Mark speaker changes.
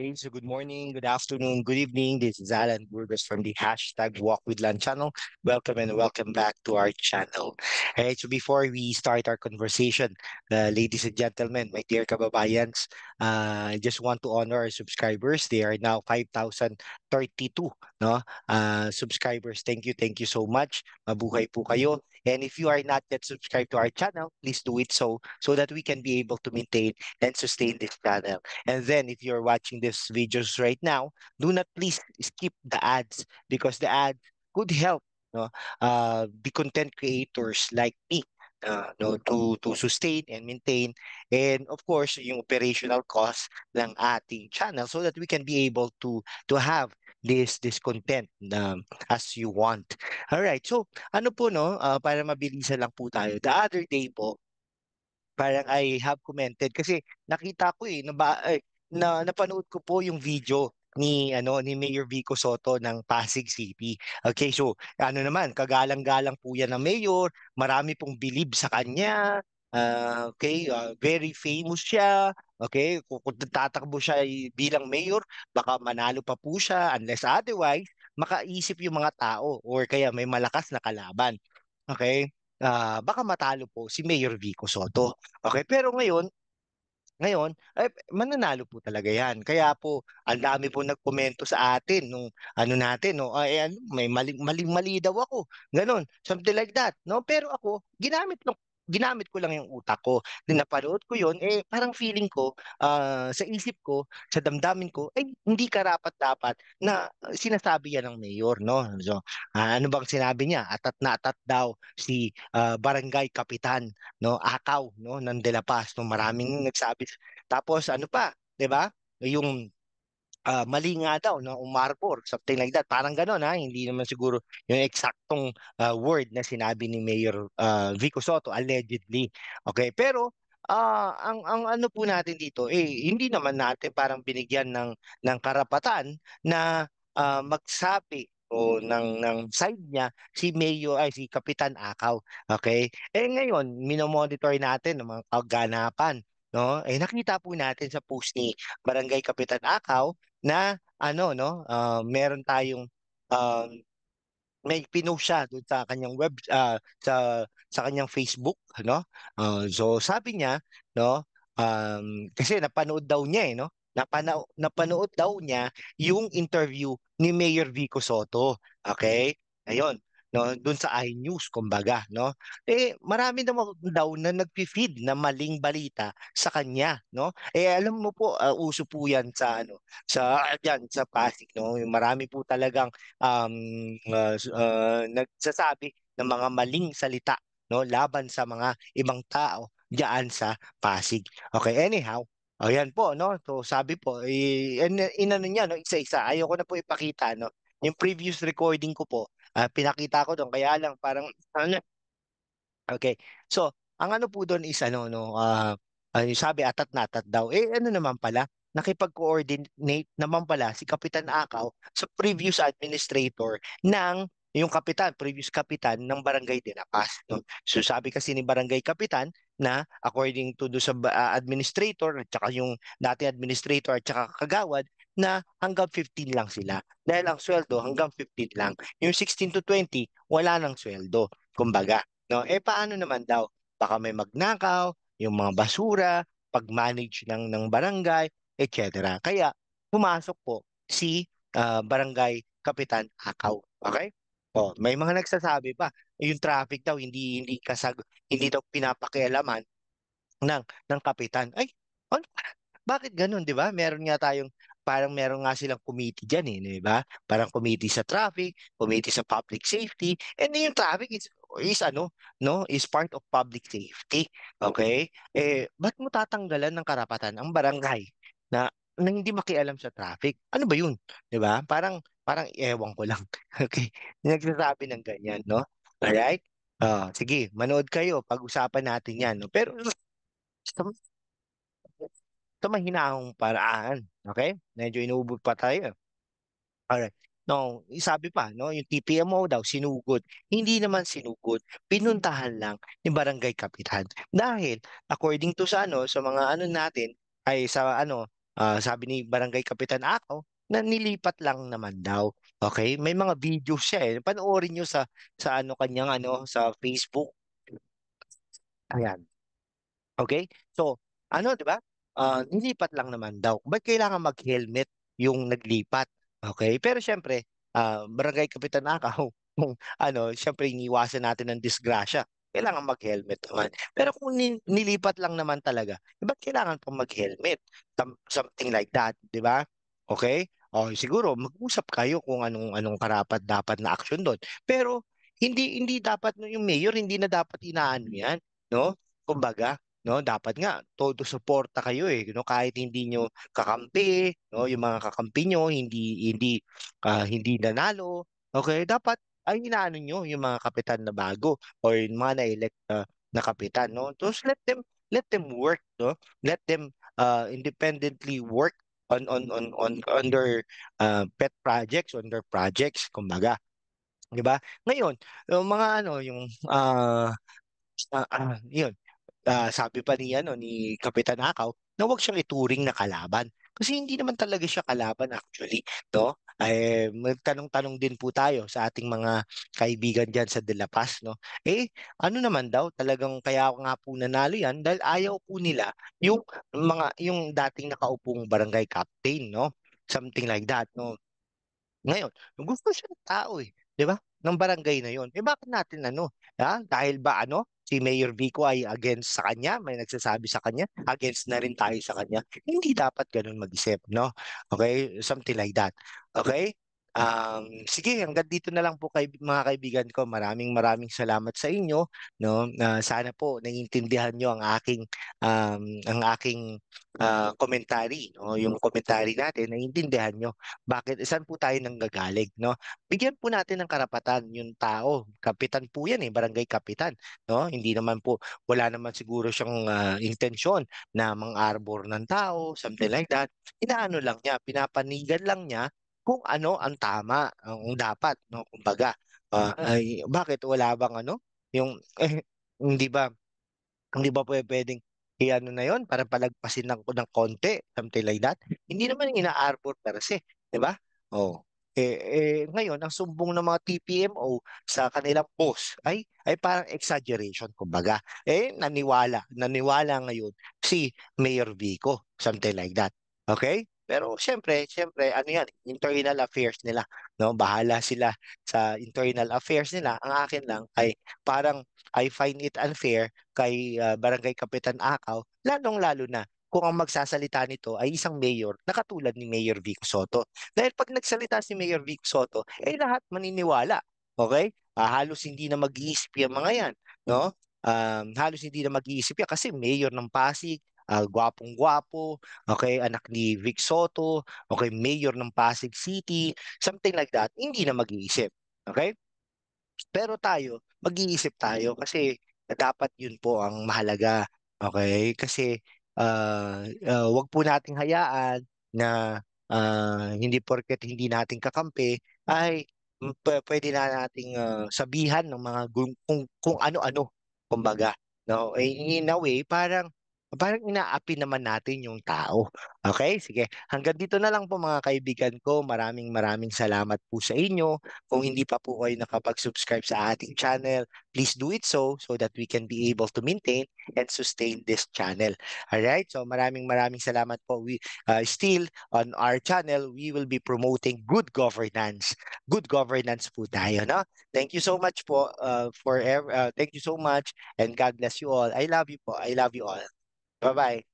Speaker 1: Okay, so good morning, good afternoon, good evening. This is Alan Burgos from the hashtag Walk with Land channel. Welcome and welcome back to our channel. All right, so before we start our conversation, uh, ladies and gentlemen, my dear kababayans, uh, I just want to honor our subscribers. They are now 5,000 32 no uh, subscribers thank you thank you so much mabuhay po kayo and if you are not yet subscribed to our channel please do it so so that we can be able to maintain and sustain this channel and then if you're watching this videos right now do not please skip the ads because the ads could help no uh ah, the content creators like me uh, no, to, to sustain and maintain. And of course, yung operational cost ng ating channel so that we can be able to, to have this this content um, as you want. All right. So, ano po no, uh, para mabilisan lang po tayo. The other day po, parang I have commented kasi nakita ko eh na, ba, eh, na napanood ko po yung video ni ano ni Mayor Vico Soto ng Pasig City. Okay, so ano naman, kagalang-galang po yan ng mayor, marami pong bilib sa kanya. Uh, okay, uh, very famous siya. Okay, kung, tatakbo siya eh, bilang mayor, baka manalo pa po siya unless otherwise makaisip yung mga tao or kaya may malakas na kalaban. Okay? Uh, baka matalo po si Mayor Vico Soto. Okay, pero ngayon ngayon, ay, mananalo po talaga yan. Kaya po, ang dami po nagkomento sa atin nung ano natin, no? Ay, ano, may mali, mali, mali daw ako. Ganon, something like that. No? Pero ako, ginamit ng ginamit ko lang yung utak ko. Then mm. napanood ko yun, eh parang feeling ko, uh, sa isip ko, sa damdamin ko, eh hindi karapat dapat na sinasabi yan ng mayor, no? So, uh, ano bang sinabi niya? Atat na atat daw si uh, barangay kapitan, no? Akaw, no? Ng De La Paz, no? Maraming mm. nagsabi. Tapos ano pa, 'di ba? Yung uh, mali nga daw na umarbor something like that parang ganoon ha hindi naman siguro yung eksaktong uh, word na sinabi ni Mayor uh, Vico Soto allegedly okay pero uh, ang ang ano po natin dito eh hindi naman natin parang binigyan ng ng karapatan na uh, magsapi o ng ng side niya si Mayo ay si Kapitan Akaw okay eh ngayon minomonitor natin ng mga kaganapan no? Eh nakita po natin sa post ni Barangay Kapitan Akaw na ano no, uh, meron tayong um, may pinost siya doon sa kanyang web uh, sa sa kanyang Facebook no uh, so sabi niya no um, kasi napanood daw niya eh no napanood napanood daw niya yung interview ni Mayor Vico Soto okay ayon no doon sa iNews kumbaga no eh marami na daw na nagfi-feed na maling balita sa kanya no eh alam mo po uh, uso po yan sa ano sa yan sa Pasig no marami po talagang um uh, uh, nagsasabi ng mga maling salita no laban sa mga ibang tao diyan sa Pasig okay anyhow Ayan po, no? So sabi po, eh, inano niya, no? isa-isa, ayoko na po ipakita, no? Yung previous recording ko po, uh, pinakita ko doon kaya lang parang ano. Okay. So, ang ano po doon is ano no uh, ano sabi atat na atat daw. Eh ano naman pala nakipag-coordinate naman pala si Kapitan Akaw sa previous administrator ng yung kapitan, previous kapitan ng barangay Dinapas. No? So sabi kasi ni barangay kapitan na according to do sa uh, administrator at saka yung dati administrator at saka kagawad na hanggang 15 lang sila. Dahil ang sweldo hanggang 15 lang. Yung 16 to 20, wala nang sweldo. Kumbaga. No? Eh paano naman daw? Baka may magnakaw, yung mga basura, pag-manage ng, ng barangay, etc. Kaya pumasok po si uh, barangay Kapitan Akaw. Okay? Oh, may mga nagsasabi pa, yung traffic daw hindi hindi kasag hindi daw pinapakialaman ng ng kapitan. Ay, ano? Bakit ganoon, 'di ba? Meron nga tayong parang meron nga silang committee dyan eh, di ba? Parang committee sa traffic, committee sa public safety, and yung traffic is, is ano, no, is part of public safety. Okay? Eh, ba't mo tatanggalan ng karapatan ang barangay na, na hindi makialam sa traffic? Ano ba yun? Di ba? Parang, parang ewan ko lang. okay? Nagsasabi ng ganyan, no? Alright? Oh, sige, manood kayo. Pag-usapan natin yan. No? Pero Ito mahinahong paraan. Okay? Medyo inubod pa tayo. Alright. No, sabi pa, no, yung TPMO daw, sinugod. Hindi naman sinugod, pinuntahan lang ni Barangay Kapitan. Dahil, according to sa ano, sa mga ano natin, ay sa ano, uh, sabi ni Barangay Kapitan ako, na nilipat lang naman daw. Okay? May mga video siya eh. Panoorin niyo sa sa ano kanyang ano sa Facebook. Ayan. Okay? So, ano, 'di ba? uh, ah, nilipat lang naman daw. Ba't kailangan mag-helmet yung naglipat? Okay? Pero syempre, uh, barangay kapitan nakaw, kung ano, syempre iniwasan natin ng disgrasya. Kailangan mag-helmet naman. Pero kung nilipat lang naman talaga, eh, ba't kailangan pa mag-helmet? Something like that, di ba? Okay? O, oh, siguro, mag-usap kayo kung anong, anong karapat dapat na action doon. Pero, hindi hindi dapat yung mayor hindi na dapat inaano yan no kumbaga no dapat nga todo suporta kayo eh no kahit hindi niyo kakampi no yung mga kakampi nyo hindi hindi uh, hindi nanalo okay dapat ay inaano niyo yung mga kapitan na bago or yung mga na-elect uh, na kapitan no just let them let them work no let them uh, independently work on on on on under uh, pet projects under projects kumbaga 'di ba ngayon yung mga ano yung uh, uh, uh, yun uh, sabi pa ni ano ni Kapitan Akaw na huwag siyang ituring na kalaban kasi hindi naman talaga siya kalaban actually to eh magtanong-tanong din po tayo sa ating mga kaibigan diyan sa De La Paz no eh ano naman daw talagang kaya nga po nanalo yan dahil ayaw po nila yung mga yung dating nakaupong barangay captain no something like that no ngayon gusto siya ng tao eh di ba ng barangay na yon eh bakit natin ano ha? Ah? dahil ba ano si Mayor Vico ay against sa kanya, may nagsasabi sa kanya, against na rin tayo sa kanya. Hindi dapat ganun mag-isip, no? Okay? Something like that. Okay? um, sige, hanggang dito na lang po kay mga kaibigan ko. Maraming maraming salamat sa inyo, no? Uh, sana po naiintindihan niyo ang aking um, ang aking uh, ah, commentary, no? Yung commentary natin naiintindihan niyo bakit saan po tayo nanggagaling, no? Bigyan po natin ng karapatan yung tao. Kapitan po 'yan eh, barangay kapitan, no? Hindi naman po wala naman siguro siyang uh, intensyon na mang-arbor ng tao, something like that. Inaano lang niya, pinapanigan lang niya kung ano ang tama, ang dapat, no? Kumbaga, uh, ay bakit wala bang ano? Yung eh, hindi ba hindi ba pwedeng iano na yon para palagpasin ng, ng konti, something like that. Hindi naman ina-arbor per se, 'di ba? Oh. Eh, eh, ngayon, ang sumbong ng mga TPMO sa kanilang post ay, ay parang exaggeration, kumbaga. Eh, naniwala. Naniwala ngayon si Mayor Vico, something like that. Okay? Pero syempre, syempre, ano yan, internal affairs nila. No? Bahala sila sa internal affairs nila. Ang akin lang ay parang I find it unfair kay uh, Barangay Kapitan Akaw, lalong-lalo na kung ang magsasalita nito ay isang mayor na katulad ni Mayor Vic Soto. Dahil pag nagsalita si Mayor Vic Soto, eh lahat maniniwala. Okay? Uh, halos hindi na mag-iisip yung mga yan. No? Um, halos hindi na mag-iisip yan kasi mayor ng Pasig, uh, gwapong-gwapo, okay, anak ni Vic Soto, okay, mayor ng Pasig City, something like that, hindi na mag-iisip. Okay? Pero tayo, mag-iisip tayo kasi dapat yun po ang mahalaga. Okay? Kasi uh, uh, wag po nating hayaan na uh, hindi porket hindi natin kakampi ay hmm, pwede na nating uh, sabihan ng mga kung kung ano-ano kumbaga no eh in a way parang parang inaapi naman natin yung tao. Okay? Sige. Hanggang dito na lang po mga kaibigan ko. Maraming maraming salamat po sa inyo. Kung hindi pa po kayo nakapag-subscribe sa ating channel, please do it so so that we can be able to maintain and sustain this channel. Alright? So maraming maraming salamat po. We uh, Still, on our channel, we will be promoting good governance. Good governance po tayo. No? Thank you so much po uh, for uh, thank you so much and God bless you all. I love you po. I love you all. Bye bye.